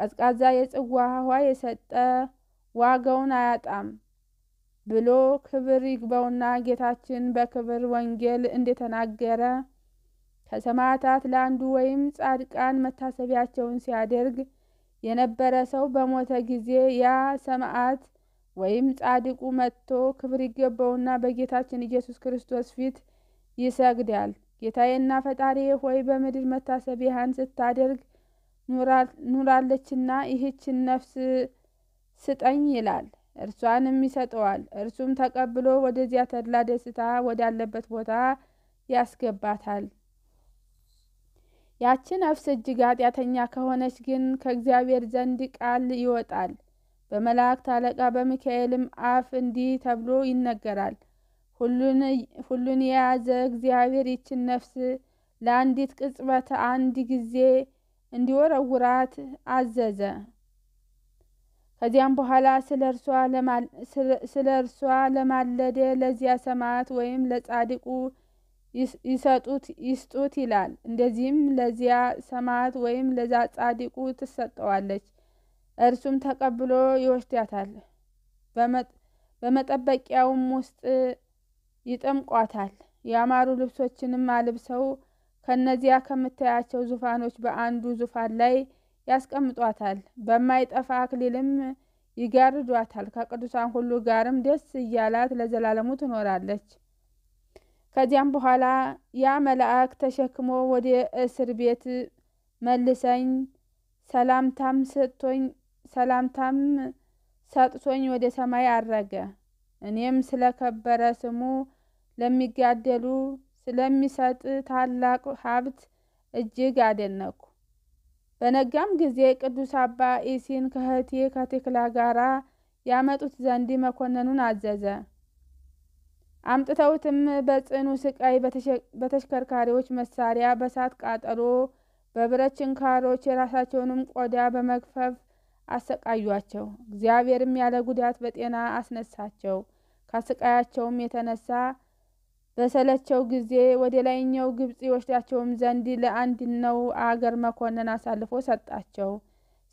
ቀዝቃዛ የጽዋ ውሃ የሰጠ ዋጋውን አያጣም ብሎ ክብር ይግባውና ጌታችን በክብር ወንጌል እንደተናገረ ከሰማዕታት ለአንዱ ወይም ጻድቃን መታሰቢያቸውን ሲያደርግ የነበረ ሰው በሞተ ጊዜ ያ ሰማዕት ወይም ጻድቁ መጥቶ ክብር ይገባውና በጌታችን ኢየሱስ ክርስቶስ ፊት ይሰግዳል። ጌታዬና ፈጣሪዬ ሆይ በምድር መታሰቢያህን ስታደርግ ኑራለችና ይህችን ነፍስ ስጠኝ ይላል። እርሷንም ይሰጠዋል። እርሱም ተቀብሎ ወደዚያ ተድላ ደስታ ወዳለበት ቦታ ያስገባታል። ያቺ ነፍስ እጅግ ኃጢአተኛ ከሆነች ግን ከእግዚአብሔር ዘንድ ቃል ይወጣል። በመላእክት አለቃ በሚካኤልም አፍ እንዲህ ተብሎ ይነገራል። ሁሉን የያዘ እግዚአብሔር ይችን ነፍስ ለአንዲት ቅጽበት አንድ ጊዜ እንዲወረውራት አዘዘ። ከዚያም በኋላ ስለ እርሷ ለማለደ ለዚያ ሰማዕት ወይም ለጻድቁ ይሰጡት ይስጡት ይላል። እንደዚህም ለዚያ ሰማዕት ወይም ለዛ ጻድቁ ትሰጠዋለች፣ እርሱም ተቀብሎ ይወስዳታል፣ በመጠበቂያውም ውስጥ ይጠምቋታል። ያማሩ ልብሶችንም አልብሰው ከነዚያ ከምታያቸው ዙፋኖች በአንዱ ዙፋን ላይ ያስቀምጧታል። በማይጠፋ አክሊልም ይጋርዷታል። ከቅዱሳን ሁሉ ጋርም ደስ እያላት ለዘላለሙ ትኖራለች። ከዚያም በኋላ ያ መልአክ ተሸክሞ ወደ እስር ቤት መልሰኝ ሰላምታም ሰጥቶኝ ሰላምታም ሰጥቶኝ ወደ ሰማይ አረገ። እኔም ስለ ከበረ ስሙ ለሚጋደሉ ስለሚሰጥ ታላቅ ሀብት እጅግ አደነኩ። በነጋም ጊዜ ቅዱስ አባ ኢሲን ከህቴ ከቴክላ ጋራ ያመጡት ዘንድ መኮንኑን አዘዘ። አምጥተውትም በጽኑ ስቃይ በተሽከርካሪዎች መሳሪያ፣ በእሳት ቃጠሎ፣ በብረት ችንካሮች የራሳቸውንም ቆዳ በመግፈፍ አሰቃዩአቸው። እግዚአብሔርም ያለ ጉዳት በጤና አስነሳቸው። ከስቃያቸውም የተነሳ በሰለቸው ጊዜ ወደ ላይኛው ግብፅ ይወስዳቸውም ዘንድ ለአንድነው አገር መኮንን አሳልፎ ሰጣቸው።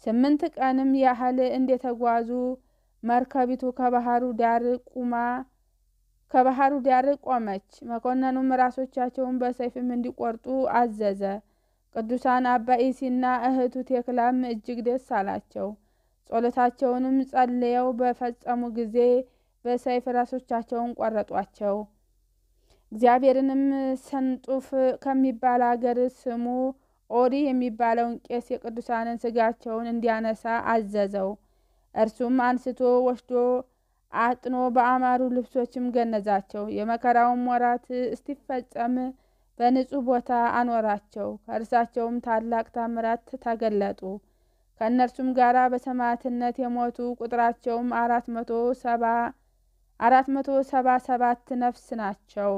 ስምንት ቀንም ያህል እንደተጓዙ መርከቢቱ ከባህሩ ዳር ቁማ ከባህሩ ዳር ቆመች። መኮንኑም ራሶቻቸውን በሰይፍም እንዲቆርጡ አዘዘ። ቅዱሳን አባ ኢሲና እህቱ ቴክላም እጅግ ደስ አላቸው። ጸሎታቸውንም ጸልየው በፈጸሙ ጊዜ በሰይፍ ራሶቻቸውን ቆረጧቸው። እግዚአብሔርንም ሰንጡፍ ከሚባል አገር ስሙ ኦሪ የሚባለውን ቄስ የቅዱሳንን ስጋቸውን እንዲያነሳ አዘዘው። እርሱም አንስቶ ወስዶ አጥኖ በአማሩ ልብሶችም ገነዛቸው። የመከራውን ወራት እስቲፈጸም በንጹህ ቦታ አኖራቸው። ከእርሳቸውም ታላቅ ታምራት ተገለጡ። ከእነርሱም ጋር በሰማዕትነት የሞቱ ቁጥራቸውም አራት መቶ ሰባ አራት መቶ ሰባ ሰባት ነፍስ ናቸው።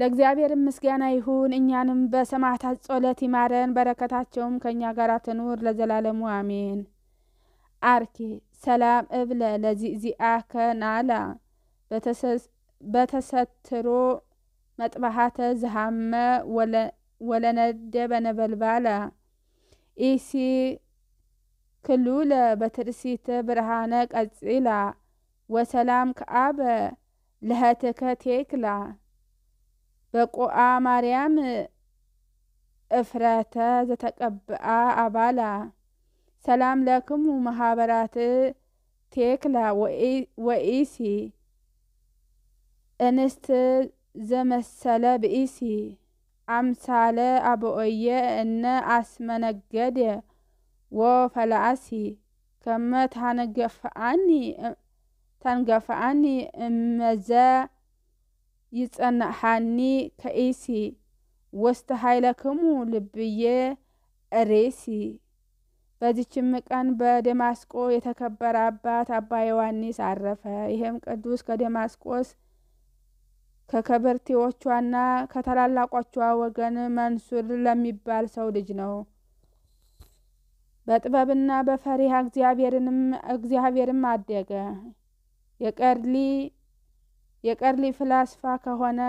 ለእግዚአብሔር ምስጋና ይሁን። እኛንም በሰማዕታት ጸሎት ይማረን። በረከታቸውም ከእኛ ጋር ትኑር ለዘላለሙ አሜን። አርኪ ሰላም እብለ ለዚእዚኣከ ናላ በተሰትሮ መጥባሃተ ዝሃመ ወለነደበ ነበልባላ ኢሲ ክሉለ በትርሲተ ብርሃነ ቀጺላ ወሰላም ከአበ ለህትከ ቴክላ በቆኣ ማርያም እፍረተ ዘተቀብአ አባላ سلام لكم ومهابرات تيكلا وإيسي أنست زمسالة بإيسي أمسالة أبو إيا أن أسمن الجدة وفلعسي كما تنقف عني تنقف عني مزا يتسأل حني كإيسي واستحيلكم لبيه أريسي በዚችም ቀን በደማስቆ የተከበረ አባት አባ ዮሐንስ አረፈ። ይህም ቅዱስ ከደማስቆስ ከከበርቴዎቿና ከታላላቆቿ ወገን መንሱር ለሚባል ሰው ልጅ ነው። በጥበብና በፈሪሃ እግዚአብሔርም አደገ። የቀርሊ ፍላስፋ ከሆነ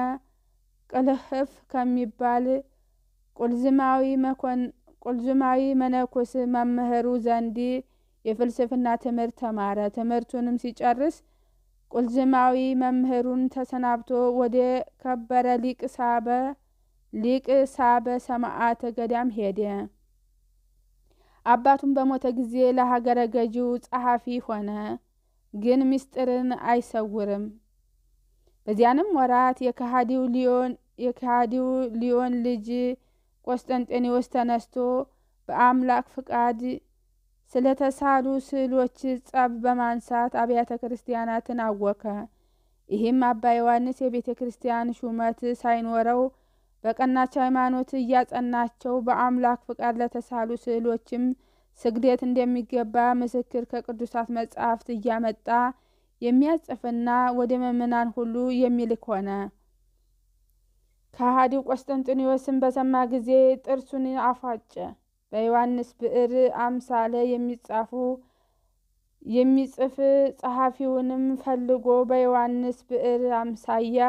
ቅልህፍ ከሚባል ቁልዝማዊ መኮን ቁልዝማዊ መነኮስ መምህሩ ዘንድ የፍልስፍና ትምህርት ተማረ። ትምህርቱንም ሲጨርስ ቁልዝማዊ መምህሩን ተሰናብቶ ወደ ከበረ ሊቅ ሳበ ሊቅ ሳበ ሰማዕተ ገዳም ሄደ። አባቱም በሞተ ጊዜ ለሀገረ ገዢው ጸሐፊ ሆነ። ግን ምስጢርን አይሰውርም። በዚያንም ወራት የከሃዲው ሊዮን የከሃዲው ሊዮን ልጅ ቆስጠንጤኔዎስ ተነስቶ በአምላክ ፍቃድ ስለተሳሉ ስዕሎች ጸብ በማንሳት አብያተ ክርስቲያናትን አወከ። ይህም አባ ዮሐንስ የቤተ ክርስቲያን ሹመት ሳይኖረው በቀናች ሃይማኖት እያጸናቸው በአምላክ ፍቃድ ለተሳሉ ስዕሎችም ስግደት እንደሚገባ ምስክር ከቅዱሳት መጻሕፍት እያመጣ የሚያጽፍና ወደ ምእመናን ሁሉ የሚልክ ሆነ። ከሃዲው ቆስጠንጢኖስን በሰማ ጊዜ ጥርሱን አፏጨ። በዮሐንስ ብዕር አምሳለ የሚጻፉ የሚጽፍ ጸሐፊውንም ፈልጎ በዮሐንስ ብዕር አምሳያ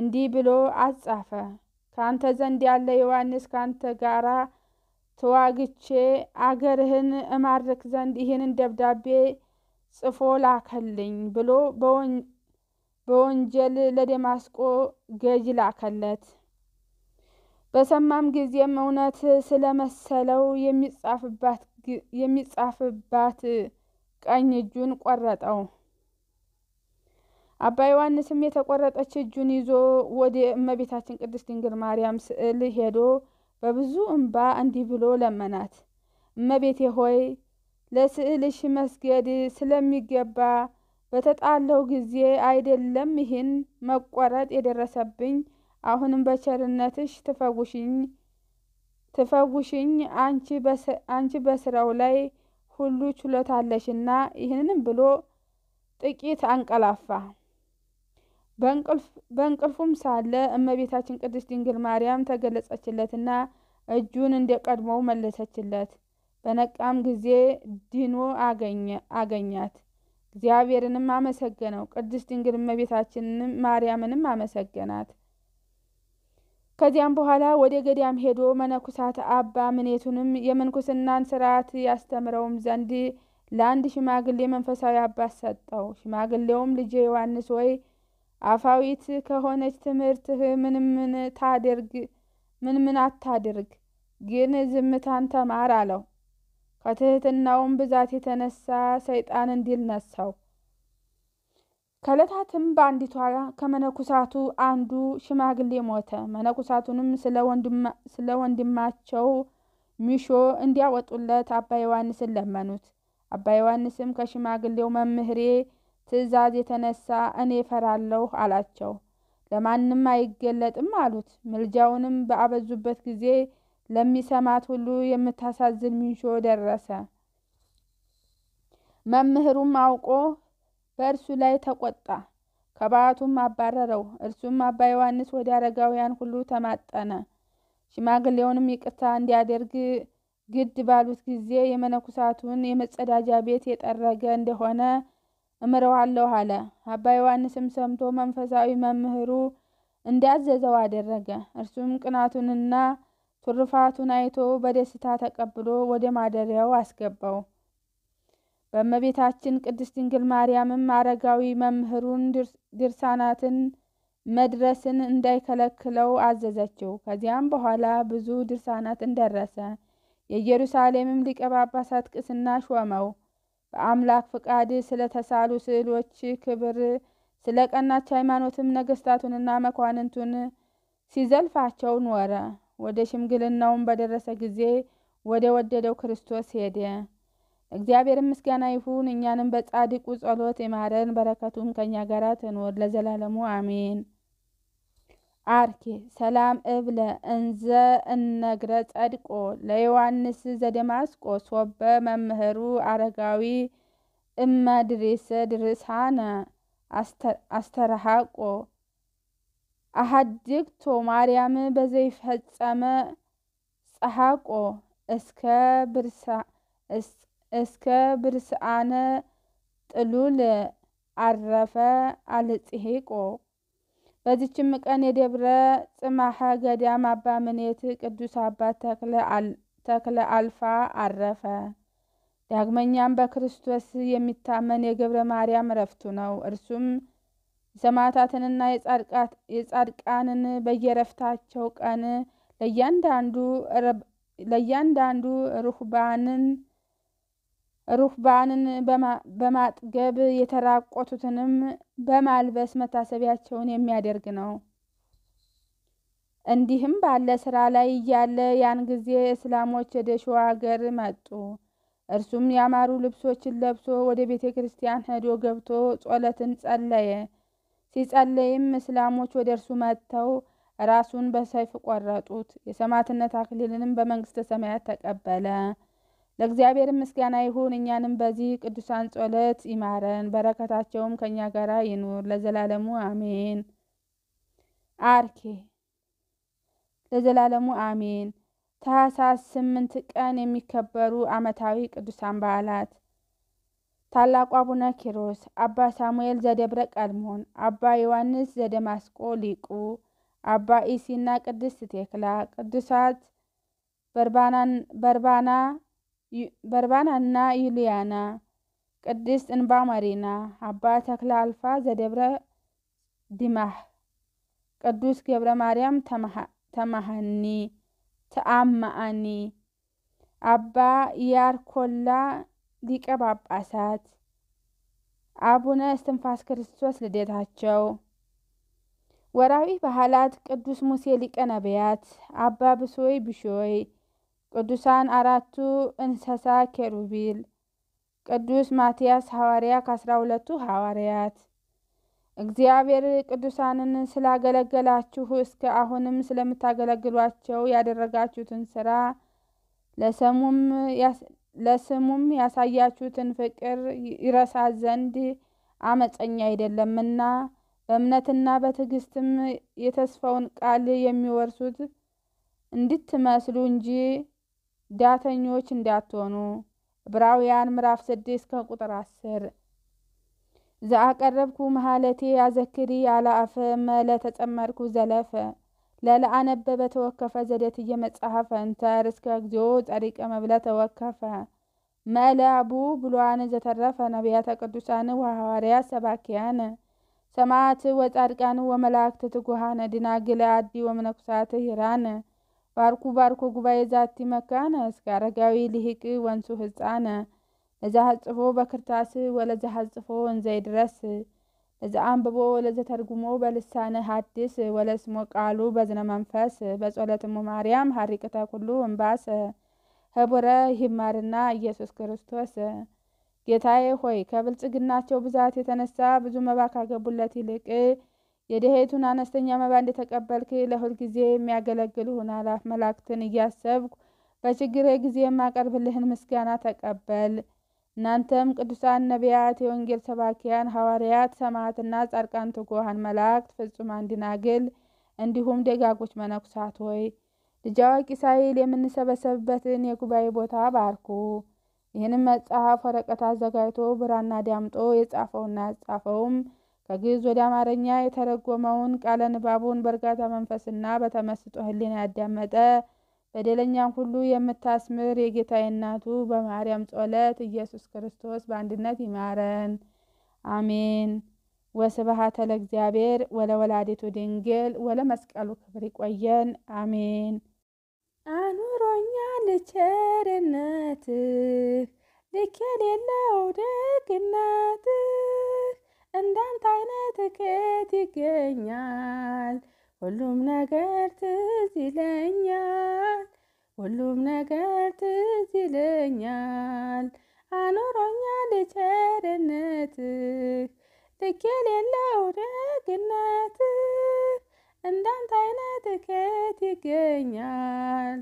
እንዲህ ብሎ አጻፈ። ከአንተ ዘንድ ያለ ዮሐንስ ከአንተ ጋራ ተዋግቼ አገርህን እማርክ ዘንድ ይህንን ደብዳቤ ጽፎ ላከልኝ ብሎ በወንጀል ለደማስቆ ገዥ ላከለት። በሰማም ጊዜም እውነት ስለመሰለው የሚጻፍባት ቀኝ እጁን ቆረጠው። አባ ዮሐንስም የተቆረጠች እጁን ይዞ ወደ እመቤታችን ቅድስት ድንግል ማርያም ስዕል ሄዶ በብዙ እንባ እንዲህ ብሎ ለመናት። እመቤቴ ሆይ ለስዕልሽ መስገድ ስለሚገባ በተጣለው ጊዜ አይደለም ይህን መቆረጥ የደረሰብኝ። አሁንም በቸርነትሽ ትፈውሽኝ ትፈውሽኝ አንቺ በስራው ላይ ሁሉ አለሽና። ይህንንም ብሎ ጥቂት አንቀላፋ። በእንቅልፉም ሳለ እመቤታችን ቅድስት ድንግል ማርያም ተገለጸችለትና እጁን እንደ ቀድሞው መለሰችለት። በነቃም ጊዜ ድኖ አገኛት። እግዚአብሔርንም አመሰገነው። ቅድስት ድንግል እመቤታችንንም ማርያምንም አመሰገናት። ከዚያም በኋላ ወደ ገዳም ሄዶ መነኩሳት አባ ምኔቱንም የምንኩስናን ስርዓት ያስተምረውም ዘንድ ለአንድ ሽማግሌ መንፈሳዊ አባት ሰጠው። ሽማግሌውም ልጄ ዮሐንስ ወይ አፋዊት ከሆነች ትምህርትህ ምን ምን ታደርግ ምን ምን አታድርግ፣ ግን ዝምታን ተማር አለው። ከትህትናውም ብዛት የተነሳ ሰይጣን እንዲል ነሳው። ከዕለታትም በአንዲቷ ከመነኩሳቱ አንዱ ሽማግሌ ሞተ። መነኩሳቱንም ስለ ወንድማቸው ሚሾ እንዲያወጡለት አባ ዮሐንስን ለመኑት። አባ ዮሐንስም ከሽማግሌው መምህሬ ትእዛዝ የተነሳ እኔ እፈራለሁ አላቸው። ለማንም አይገለጥም አሉት። ምልጃውንም በአበዙበት ጊዜ ለሚሰማት ሁሉ የምታሳዝን ሚንሾ ደረሰ። መምህሩም አውቆ በእርሱ ላይ ተቆጣ፣ ከበዓቱም አባረረው። እርሱም አባ ዮሐንስ ወደ አረጋውያን ሁሉ ተማጠነ። ሽማግሌውንም ይቅርታ እንዲያደርግ ግድ ባሉት ጊዜ የመነኩሳቱን የመጸዳጃ ቤት የጠረገ እንደሆነ እምረዋለሁ አለ። አባ ዮሐንስም ሰምቶ መንፈሳዊ መምህሩ እንዳዘዘው አደረገ። እርሱም ቅናቱንና ትሩፋቱን አይቶ በደስታ ተቀብሎ ወደ ማደሪያው አስገባው። በእመቤታችን ቅድስት ድንግል ማርያምም አረጋዊ መምህሩን ድርሳናትን መድረስን እንዳይከለክለው አዘዘችው። ከዚያም በኋላ ብዙ ድርሳናትን ደረሰ። የኢየሩሳሌምም ሊቀ ጳጳሳት ቅስና ሾመው። በአምላክ ፍቃድ ስለተሳሉ ስዕሎች ክብር፣ ስለ ቀናች ሃይማኖትም ነገስታቱንና መኳንንቱን ሲዘልፋቸው ኖረ። ወደ ሽምግልናውም በደረሰ ጊዜ ወደ ወደደው ክርስቶስ ሄደ። እግዚአብሔር ምስጋና ይሁን። እኛንም በጻድቁ ጸሎት ይማረን፣ በረከቱም ከእኛ ጋር ትኖር ለዘላለሙ አሜን። አርኬ ሰላም እብለ እንዘ እነግረ ጸድቆ ለዮሐንስ ዘደማስቆ ሶበ መምህሩ አረጋዊ እመድሬሰ ድርሳነ አስተረሃቆ አሐድግቶ ማርያም በዘይፈጸመ ጸሐቆ እስከ ብርስአነ ጥሉል አረፈ አልጽሒቆ። በዚችም ቀን የደብረ ጽማሐ ገዳም አባ ምኔት ቅዱስ አባት ተክለ አልፋ አረፈ። ዳግመኛም በክርስቶስ የሚታመን የገብረ ማርያም እረፍቱ ነው። እርሱም የሰማዕታትንና የጻድቃንን በየረፍታቸው ቀን ለእያንዳንዱ ሩህባንን ሩህባንን በማጥገብ የተራቆቱትንም በማልበስ መታሰቢያቸውን የሚያደርግ ነው። እንዲህም ባለ ስራ ላይ እያለ ያን ጊዜ እስላሞች ወደ ሸዋ ሀገር መጡ። እርሱም ያማሩ ልብሶችን ለብሶ ወደ ቤተ ክርስቲያን ሄዶ ገብቶ ጾለትን ጸለየ። ሲጸልይም እስላሞች ወደ እርሱ መጥተው ራሱን በሰይፍ ቆረጡት። የሰማዕትነት አክሊልንም በመንግስተ ሰማያት ተቀበለ። ለእግዚአብሔር ምስጋና ይሁን። እኛንም በዚህ ቅዱሳን ጸሎት ይማረን፣ በረከታቸውም ከእኛ ጋር ይኑር ለዘላለሙ አሜን። አርኬ ለዘላለሙ አሜን። ታኅሳስ ስምንት ቀን የሚከበሩ ዓመታዊ ቅዱሳን በዓላት ታላቁ አቡነ ኪሮስ፣ አባ ሳሙኤል ዘደብረ ቀልሞን፣ አባ ዮሐንስ ዘደማስቆ ሊቁ፣ አባ ኢሲና ቅድስት ቴክላ፣ ቅዱሳት በርባናና ዩልያና፣ ቅድስት እንባ መሪና፣ አባ ተክለ አልፋ ዘደብረ ዲማህ፣ ቅዱስ ገብረ ማርያም ተማሃኒ ተአማአኒ፣ አባ ያርኮላ ሊቀ ጳጳሳት አቡነ እስትንፋስ ክርስቶስ ልደታቸው። ወራዊ ባህላት ቅዱስ ሙሴ ሊቀ ነቢያት፣ አባ ብሶይ ብሾይ፣ ቅዱሳን አራቱ እንስሳ ኬሩቢል፣ ቅዱስ ማትያስ ሐዋርያ ከአስራ ሁለቱ ሐዋርያት። እግዚአብሔር ቅዱሳንን ስላገለገላችሁ እስከ አሁንም ስለምታገለግሏቸው ያደረጋችሁትን ስራ ለሰሙም ለስሙም ያሳያችሁትን ፍቅር ይረሳ ዘንድ አመፀኛ አይደለምና በእምነትና በትዕግስትም የተስፋውን ቃል የሚወርሱት እንድትመስሉ እንጂ ዳተኞች እንዳትሆኑ። ዕብራውያን ምዕራፍ ስድስት ከቁጥር አስር ዘአቀረብኩ መሀለቴ አዘክሪ አላአፈ መለተጸመርኩ ዘለፈ ለለአነበበ ተወከፈ ዘዴትየ መጽሐፈ እንተር እስከ እግዚኦ ጸሪቀ መብለ ተወከፈ መላቡ ብሏን ዘተረፈ ነቢያተ ቅዱሳን ወሐዋርያ ሰባኪያን ሰማዕት ወጻድቃን ወመላእክት ትጉሃን ድናግል አዲ ወመነኩሳት ሂራን ባርኩ ባርኩ ጉባኤ ዛቲ መካነ እስከ አረጋዊ ልሂቅ ወንሱ ህፃነ ለዛሃጽፎ በክርታስ ወለዛሃጽፎ ድረስ እዚ ዘአንብቦ ለዘተርጉሞ በልሳነ ሐዲስ ወለስሞ ቃሉ በዝነ መንፈስ በጸሎትሙ ማርያም ሀሪቅተ ኩሉ እምባስ ህቡረ ሂማርና ኢየሱስ ክርስቶስ ጌታዬ ሆይ ከብልጽግናቸው ብዛት የተነሳ ብዙ መባ ካገቡለት ይልቅ የድሄቱን አነስተኛ መባ እንደተቀበልክ ለሁል ጊዜ የሚያገለግሉህን አላፍ መላእክትን እያሰብኩ በችግሬ ጊዜ የማቀርብልህን ምስጋና ተቀበል። እናንተም ቅዱሳን ነቢያት፣ የወንጌል ሰባኪያን ሐዋርያት፣ ሰማዕትና ጻድቃን፣ ትጉሃን መላእክት፣ ፍጹማን ደናግል እንዲሁም ደጋጎች መነኩሳት ሆይ ልጅ አዋቂ ሳይል የምንሰበሰብበትን የጉባኤ ቦታ ባርኩ። ይህንም መጽሐፍ ወረቀት አዘጋጅቶ ብራና ዳምጦ የጻፈውና ያጻፈውም ከግዕዝ ወደ አማርኛ የተረጎመውን ቃለ ንባቡን በእርጋታ መንፈስና በተመስጦ ሕሊና ያዳመጠ በደለኛም ሁሉ የምታስምር የጌታዬ እናቱ በማርያም ጸሎት ኢየሱስ ክርስቶስ በአንድነት ይማረን፣ አሜን። ወስብሐት ለእግዚአብሔር ወለወላዲቱ ድንግል ወለመስቀሉ ክብር። ይቆየን፣ አሜን። አኑሮኛል ቸርነትህ ልክ የሌለው ደግነትህ እንዳንተ አይነት ከየት ይገኛል? ሁሉም ነገር ትዝ ይለኛል፣ ሁሉም ነገር ትዝ ይለኛል። አኖሮኛል ቸርነትህ ልክ የሌለው ደግነትህ እንዳንተ አይነት ከየት ይገኛል?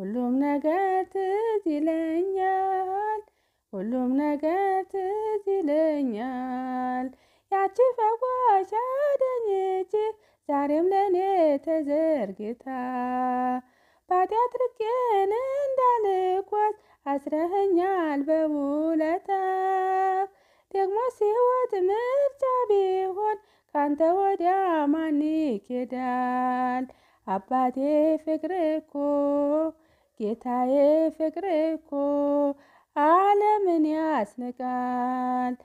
ሁሉም ነገር ትዝ ይለኛል፣ ሁሉም ነገር ትዝ ይለኛል። ያቺ ፈዋሽ አዳኝ ዛሬም ለእኔ ተዘርግታ ባጢአት ርቄን እንዳልጓዝ አስረኸኛል በውለታ ደግሞ ሲወት ምርጫ ቢሆን ካንተ ወዲያ ማን ይኬዳል? አባቴ ፍቅር እኮ ጌታዬ ፍቅር እኮ ዓለምን ያስንቃል።